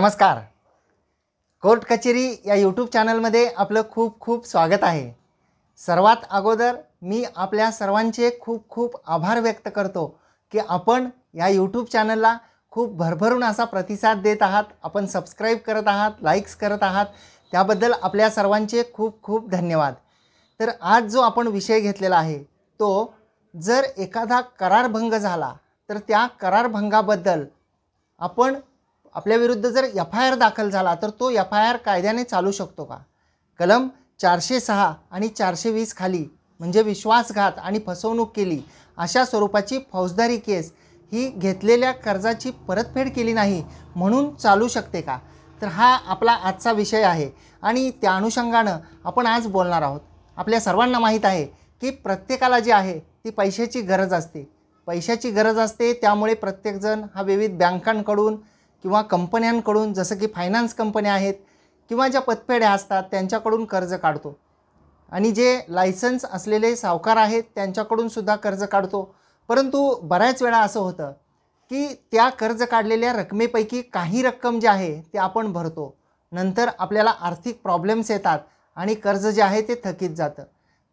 नमस्कार कोर्ट कचेरी या यूट्यूब चॅनलमध्ये आपलं खूप खूप स्वागत आहे सर्वात अगोदर मी आपल्या सर्वांचे खूप खूप आभार व्यक्त करतो की आपण या यूट्यूब चॅनलला खूप भरभरून असा प्रतिसाद देत आहात आपण सबस्क्राईब करत आहात लाईक्स करत आहात त्याबद्दल आपल्या सर्वांचे खूप खूप धन्यवाद तर आज जो आपण विषय घेतलेला आहे तो जर एखादा करारभंग झाला तर त्या करारभंगाबद्दल आपण आपल्याविरुद्ध जर एफ आय आर दाखल झाला तर तो एफ आय आर कायद्याने चालू शकतो का कलम चारशे सहा आणि चारशे वीस खाली म्हणजे विश्वासघात आणि फसवणूक केली अशा स्वरूपाची फौजदारी केस ही घेतलेल्या कर्जाची परतफेड केली नाही म्हणून चालू शकते का तर हा आपला आजचा विषय आहे आणि त्या अनुषंगानं आपण आज बोलणार आहोत आपल्या सर्वांना माहीत आहे की प्रत्येकाला जी आहे ती पैशाची गरज असते पैशाची गरज असते त्यामुळे प्रत्येकजण हा विविध बँकांकडून किंवा कंपन्यांकडून जसं की फायनान्स कंपन्या आहेत किंवा ज्या पतपेढ्या असतात त्यांच्याकडून कर्ज काढतो आणि जे लायसन्स असलेले सावकार आहेत त्यांच्याकडून सुद्धा कर्ज काढतो परंतु बऱ्याच वेळा असं होतं की त्या कर्ज काढलेल्या रकमेपैकी काही रक्कम जी आहे ते आपण भरतो नंतर आपल्याला आर्थिक प्रॉब्लेम्स येतात आणि कर्ज जे आहे ते थकीत जातं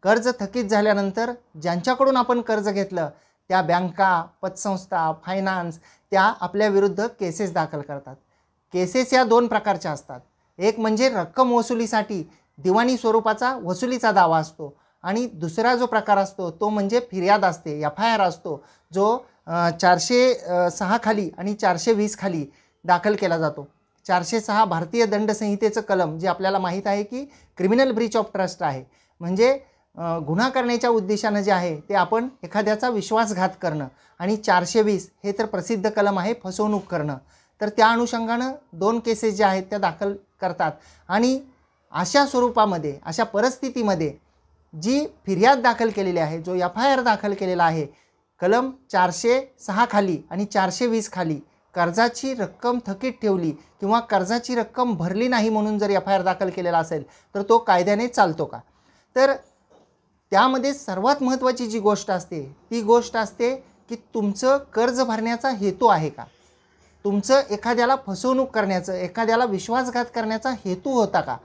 कर्ज थकीत झाल्यानंतर ज्यांच्याकडून आपण कर्ज घेतलं त्या बँका पतसंस्था फायनान्स त्या आपल्या विरुद्ध केसेस दाखल करतात केसेस या दोन प्रकारच्या असतात एक म्हणजे रक्कम वसुलीसाठी दिवाणी स्वरूपाचा वसुलीचा दावा असतो आणि दुसरा जो प्रकार असतो तो म्हणजे फिर्याद असते एफ आय आर असतो जो चारशे सहा खाली आणि चारशे वीस खाली दाखल केला जातो चारशे सहा भारतीय दंडसंहितेचं कलम जे आपल्याला माहीत आहे की क्रिमिनल ब्रीच ऑफ ट्रस्ट आहे म्हणजे गुन्हा करण्याच्या उद्देशानं जे आहे ते आपण एखाद्याचा विश्वासघात करणं आणि चारशे वीस हे तर प्रसिद्ध कलम आहे फसवणूक करणं तर त्या अनुषंगानं दोन केसेस ज्या आहेत त्या दाखल करतात आणि अशा स्वरूपामध्ये अशा परिस्थितीमध्ये जी फिर्याद दाखल केलेली आहे जो एफ आय आर दाखल केलेला आहे कलम चारशे सहा खाली आणि चारशे वीस खाली कर्जाची रक्कम थकीत ठेवली किंवा कर्जाची रक्कम भरली नाही म्हणून जर एफ आय आर दाखल केलेला असेल तर तो कायद्याने चालतो का तर त्यामध्ये सर्वात महत्त्वाची जी गोष्ट असते ती गोष्ट असते की तुमचं कर्ज भरण्याचा हेतू आहे का तुमचं एखाद्याला फसवणूक करण्याचं एखाद्याला विश्वासघात करण्याचा हेतू होता का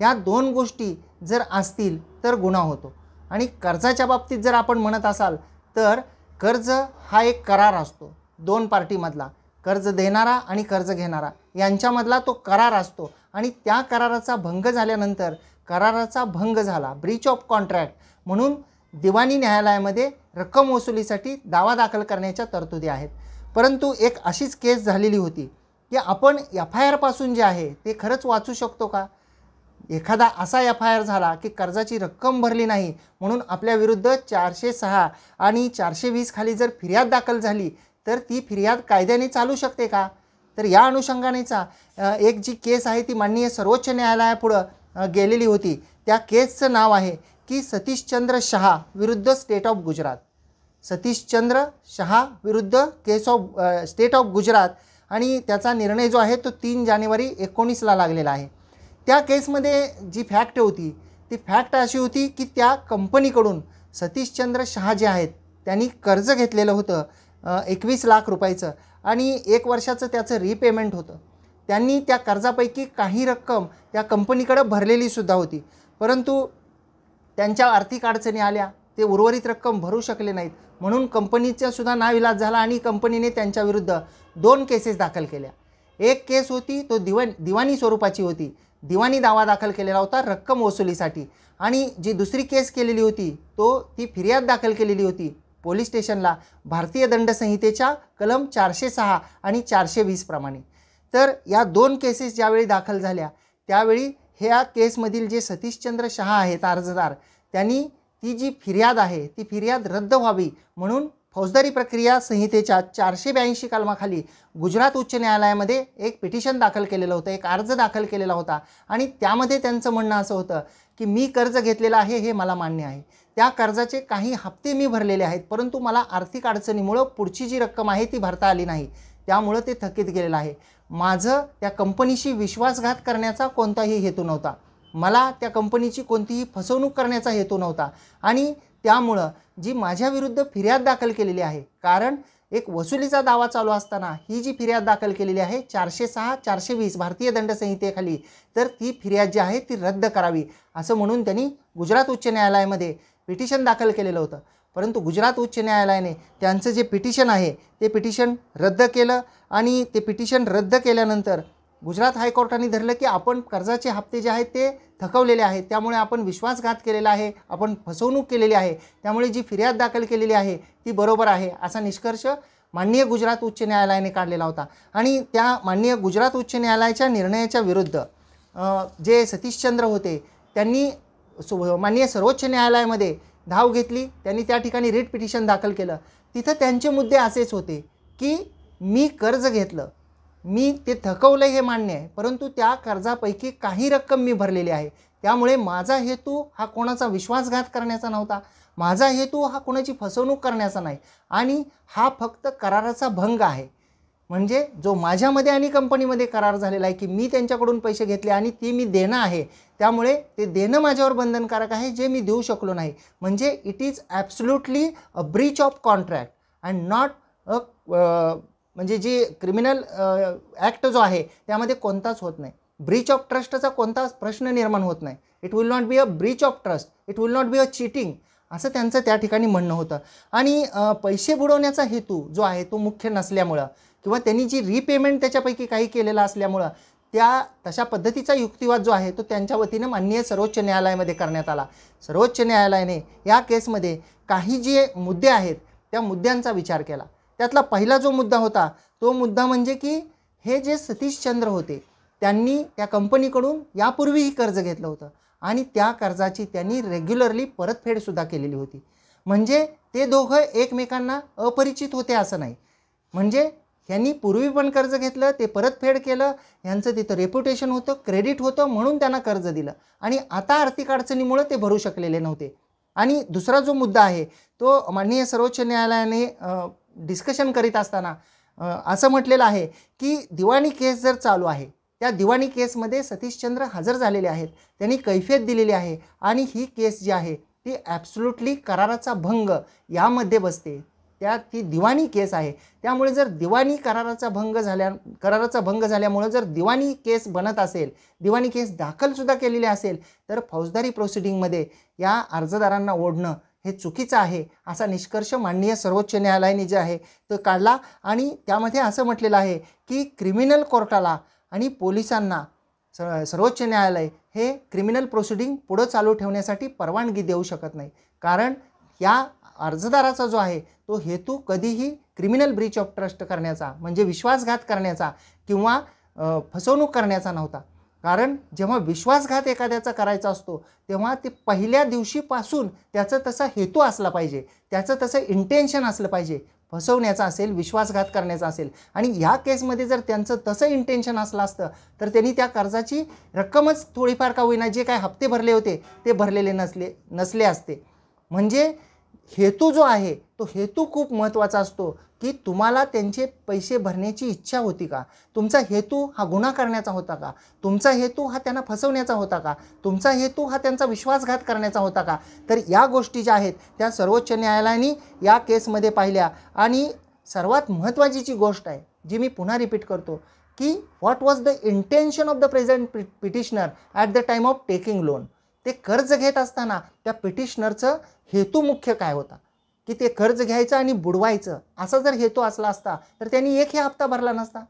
ह्या दोन गोष्टी जर असतील तर गुन्हा होतो आणि कर्जाच्या बाबतीत जर आपण म्हणत असाल तर कर्ज हा एक करार असतो दोन पार्टीमधला कर्ज देणारा आणि कर्ज घेणारा यांच्यामधला तो करार असतो आणि त्या कराराचा भंग झाल्यानंतर कराराचा भंग झाला ब्रीच ऑफ कॉन्ट्रॅक्ट म्हणून दिवाणी न्यायालयामध्ये रक्कम वसुलीसाठी दावा दाखल करण्याच्या तरतुदी आहेत परंतु एक अशीच केस झालेली होती की आपण एफ आय आरपासून जे आहे ते खरंच वाचू शकतो का एखादा असा एफ आय आर झाला की कर्जाची रक्कम भरली नाही म्हणून आपल्याविरुद्ध चारशे सहा आणि चारशे वीस खाली जर फिर्याद दाखल झाली तर ती फिर्याद कायद्याने चालू शकते का तर या अनुषंगानेचा एक जी केस आहे ती माननीय सर्वोच्च न्यायालयापुढं गेलेली होती त्या केसचं नाव आहे की सतीशचंद्र शहा विरुद्ध स्टेट ऑफ गुजरात सतीशचंद्र शहा विरुद्ध case of state of Gujarat आणि त्याचा निर्णय जो आहे तो तीन जानेवारी एकोणीसला लागलेला आहे त्या केसमध्ये जी फॅक्ट होती ती फॅक्ट अशी होती की त्या कंपनीकडून सतीशचंद्र शहा जे आहेत त्यांनी कर्ज घेतलेलं होतं एकवीस लाख रुपयाचं आणि एक वर्षाचं त्याचं रिपेमेंट होतं त्यांनी त्या कर्जापैकी काही रक्कम त्या कंपनीकडं भरलेलीसुद्धा होती परंतु त्यांच्या आर्थिक अडचणी आल्या ते उर्वरित रक्कम भरू शकले नाहीत म्हणून कंपनीचा सुद्धा नाविलाज झाला आणि कंपनीने त्यांच्याविरुद्ध दोन केसेस दाखल केल्या एक केस होती तो दिवा दिवाणी स्वरूपाची होती दिवाणी दावा दाखल केलेला होता रक्कम वसुलीसाठी आणि जी दुसरी केस केलेली होती तो ती फिर्याद दाखल केलेली होती पोलीस स्टेशनला भारतीय दंडसंहितेच्या कलम चारशे सहा आणि चारशे वीसप्रमाणे तर या दोन केसेस ज्यावेळी दाखल झाल्या त्यावेळी ह्या केसमधील जे सतीशचंद्र शहा आहेत अर्जदार त्यांनी ती जी फिर्याद आहे ती फिर्याद रद्द व्हावी म्हणून फौजदारी प्रक्रिया संहितेच्या चारशे ब्याऐंशी कलमाखाली गुजरात उच्च न्यायालयामध्ये एक पिटिशन दाखल केलेलं होतं एक अर्ज दाखल केलेला होता आणि त्यामध्ये त्यांचं म्हणणं असं होतं की मी कर्ज घेतलेलं आहे हे मला मान्य आहे त्या कर्जाचे काही हप्ते मी भरलेले आहेत परंतु मला आर्थिक अडचणीमुळं पुढची जी रक्कम आहे ती भरता आली नाही त्यामुळं ते थकीत गेलेलं आहे माझं त्या कंपनीशी विश्वासघात करण्याचा कोणताही हेतू नव्हता मला त्या कंपनीची कोणतीही फसवणूक करण्याचा हेतू नव्हता आणि त्यामुळं जी माझ्याविरुद्ध फिर्याद दाखल केलेली आहे कारण एक वसुलीचा दावा चालू असताना ही जी फिर्याद दाखल केलेली आहे चारशे सहा चारशे वीस भारतीय दंडसंहितेखाली तर ती फिर्याद जी आहे ती रद्द करावी असं म्हणून त्यांनी गुजरात उच्च न्यायालयामध्ये पिटिशन दाखल केलेलं होतं परंतु गुजरात उच्च न्यायालयाने त्यांचं जे पिटिशन आहे ते पिटिशन रद्द केलं आणि ते पिटिशन रद्द केल्यानंतर गुजरात हायकोर्टाने धरलं की आपण कर्जाचे हप्ते जे आहेत ते थकवलेले आहेत त्यामुळे आपण विश्वासघात केलेला आहे आपण फसवणूक केलेली आहे त्यामुळे जी फिर्याद दाखल केलेली आहे ती बरोबर आहे असा निष्कर्ष माननीय गुजरात उच्च न्यायालयाने काढलेला होता आणि त्या माननीय गुजरात उच्च न्यायालयाच्या निर्णयाच्या विरुद्ध जे सतीशचंद्र होते त्यांनी सु माननीय सर्वोच्च न्यायालयामध्ये धाव घेतली त्यांनी त्या ठिकाणी रिट पिटिशन दाखल केलं तिथं त्यांचे मुद्दे असेच होते की मी कर्ज घेतलं मी ते थकवलं हे मान्य आहे परंतु त्या कर्जापैकी काही रक्कम मी भरलेली आहे त्यामुळे माझा हेतू हा कोणाचा विश्वासघात करण्याचा नव्हता माझा हेतू हा कोणाची फसवणूक करण्याचा नाही आणि हा फक्त कराराचा भंग आहे म्हणजे जो माझ्यामध्ये आणि कंपनीमध्ये करार झालेला आहे की मी त्यांच्याकडून पैसे घेतले आणि ती मी देणं आहे त्यामुळे ते देणं माझ्यावर बंधनकारक आहे जे मी देऊ शकलो नाही म्हणजे it is absolutely a breach of contract and not a म्हणजे जी क्रिमिनल ॲक्ट जो आहे त्यामध्ये कोणताच होत नाही ब्रीच ऑफ ट्रस्टचा कोणताच प्रश्न निर्माण होत नाही it will not be a breach of trust it will not be a cheating असं त्यांचं त्या ठिकाणी म्हणणं होतं आणि पैसे बुडवण्याचा हेतू जो आहे तो मुख्य नसल्यामुळं किंवा त्यांनी जी रिपेमेंट त्याच्यापैकी काही केलेला असल्यामुळं त्या तशा पद्धतीचा युक्तिवाद जो आहे तो त्यांच्या वतीनं माननीय सर्वोच्च न्यायालयामध्ये करण्यात आला सर्वोच्च न्यायालयाने या केसमध्ये काही जे मुद्दे आहेत त्या मुद्द्यांचा विचार केला त्यातला पहिला जो मुद्दा होता तो मुद्दा म्हणजे की हे जे सतीशचंद्र होते त्यांनी त्या कंपनीकडून यापूर्वीही कर्ज घेतलं होतं आणि त्या कर्जाची त्यांनी रेग्युलरली परतफेडसुद्धा केलेली होती म्हणजे ते दोघं एकमेकांना अपरिचित होते असं नाही म्हणजे ह्यांनी पूर्वी पण कर्ज घेतलं ते परतफेड केलं यांचं तिथं रेप्युटेशन होतं क्रेडिट होतं म्हणून त्यांना कर्ज दिलं आणि आता आर्थिक अडचणीमुळं ते भरू शकलेले नव्हते आणि दुसरा जो मुद्दा आहे तो माननीय सर्वोच्च न्यायालयाने डिस्कशन करीत असताना असं म्हटलेलं आहे की दिवाणी केस जर चालू आहे त्या दिवाणी केसमध्ये सतीशचंद्र हजर झालेले आहेत त्यांनी कैफियत दिलेली आहे आणि ही केस जी आहे ती ॲब्सोल्युटली कराराचा भंग यामध्ये बसते त्यात ती दिवाणी केस आहे त्यामुळे जर दिवाणी कराराचा भंग झाल्या कराराचा भंग झाल्यामुळं जर दिवाणी केस बनत असेल दिवाणी केस दाखलसुद्धा केलेली असेल तर फौजदारी प्रोसिडिंगमध्ये या अर्जदारांना ओढणं हे चुकीचं आहे असा निष्कर्ष माननीय सर्वोच्च न्यायालयाने जे आहे तो काढला आणि त्यामध्ये असं म्हटलेलं आहे की क्रिमिनल कोर्टाला आणि पोलिसांना सर्वोच्च न्यायालय हे क्रिमिनल प्रोसिडिंग पुढं चालू ठेवण्यासाठी परवानगी देऊ शकत नाही कारण या अर्जदाराचा जो आहे तो हेतू कधीही क्रिमिनल ब्रीच ऑफ ट्रस्ट करण्याचा म्हणजे विश्वासघात करण्याचा किंवा फसवणूक करण्याचा नव्हता कारण जेव्हा विश्वासघात एखाद्याचा करायचा असतो तेव्हा ते पहिल्या दिवशीपासून त्याचा तसा हेतू असला पाहिजे त्याचं तसं इंटेन्शन असलं पाहिजे फसवण्याचा असेल विश्वासघात करण्याचा असेल आणि या केसमध्ये जर त्यांचं तसं इंटेन्शन असलं असतं तर त्यांनी त्या कर्जाची रक्कमच थोडीफार का होईना जे काय हप्ते भरले होते ते भरलेले नसले नसले असते म्हणजे हेतू जो आहे तो हेतू खूप महत्त्वाचा असतो की तुम्हाला त्यांचे पैसे भरण्याची इच्छा होती का तुमचा हेतू हा गुन्हा करण्याचा होता का तुमचा हेतू हा त्यांना फसवण्याचा होता का तुमचा हेतू हा त्यांचा विश्वासघात करण्याचा होता का तर या गोष्टी ज्या आहेत त्या सर्वोच्च न्यायालयाने या केसमध्ये पाहिल्या आणि सर्वात महत्त्वाची जी गोष्ट आहे जी मी पुन्हा रिपीट करतो की what was the intention of the present petitioner at the time of taking loan ते कर्ज घेत असताना त्या पिटिशनरचं हेतू मुख्य काय होता की ते कर्ज घ्यायचं आणि बुडवायचं असा जर हेतू असला असता तर त्यांनी एक हे हप्ता भरला नसता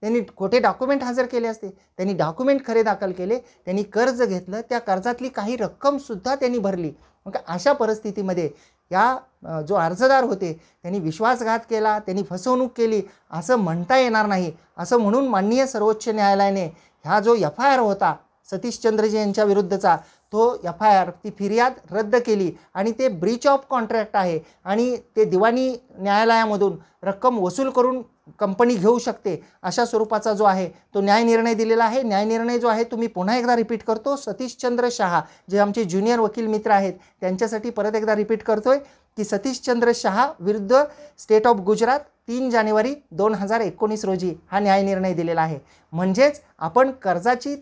त्यांनी खोटे डॉक्युमेंट हजर केले असते त्यांनी डॉक्युमेंट खरे दाखल केले त्यांनी कर्ज घेतलं त्या कर्जातली काही रक्कमसुद्धा त्यांनी भरली मग अशा परिस्थितीमध्ये या जो अर्जदार होते त्यांनी विश्वासघात केला त्यांनी फसवणूक केली असं म्हणता येणार नाही असं म्हणून माननीय सर्वोच्च न्यायालयाने हा जो एफ आय आर होता सतीशचंद्रजी यांच्या विरुद्धचा तो एफ आय आर ती फिर्याद रद्द केली आणि ते ब्रीच ऑफ कॉन्ट्रॅक्ट आहे आणि ते दिवाणी न्यायालयामधून रक्कम वसूल करून कंपनी घेऊ शकते अशा स्वरूपाचा जो आहे तो न्याय निर्णय दिलेला आहे न्याय निर्णय जो आहे तुम्ही पुन्हा एकदा रिपीट करतो सतीशचंद्र शहा जे आमचे ज्युनियर वकील मित्र आहेत त्यांच्यासाठी परत एकदा रिपीट करतोय की सतीशचंद्र शहा विरुद्ध स्टेट ऑफ गुजरात तीन जानेवारी दोन हजार एकोणीस रोजी हा न्यायनिर्णय दिलेला आहे म्हणजेच आपण कर्जाची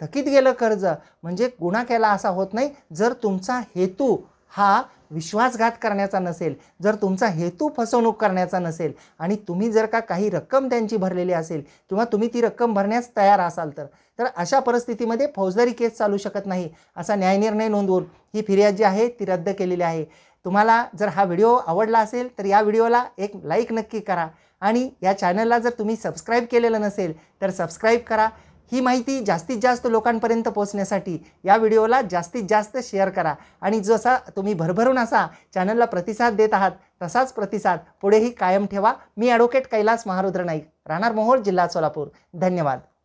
थकीत गेलं कर्ज म्हणजे गुन्हा केला असा होत नाही जर तुमचा हेतू हा विश्वासघात करण्याचा नसेल जर तुमचा हेतू फसवणूक करण्याचा नसेल आणि तुम्ही जर का काही रक्कम त्यांची भरलेली असेल किंवा तुम्ही ती रक्कम भरण्यास तयार असाल तर तर अशा परिस्थितीमध्ये फौजदारी केस चालू शकत नाही असा न्यायनिर्णय नोंदवून ही फिर्याद जी आहे ती रद्द केलेली आहे तुम्हाला जर हा व्हिडिओ आवडला असेल तर या व्हिडिओला एक लाईक नक्की करा आणि या चॅनलला जर तुम्ही सबस्क्राईब केलेलं नसेल तर सबस्क्राईब करा ही माहिती जास्तीत जास्त लोकांपर्यंत पोहोचण्यासाठी या व्हिडिओला जास्तीत जास्त शेअर करा आणि जसा तुम्ही भरभरून असा चॅनलला प्रतिसाद देत आहात तसाच प्रतिसाद पुढेही कायम ठेवा मी ॲडव्होकेट कैलास महारुद्र नाईक राहणार मोहोळ जिल्हा सोलापूर धन्यवाद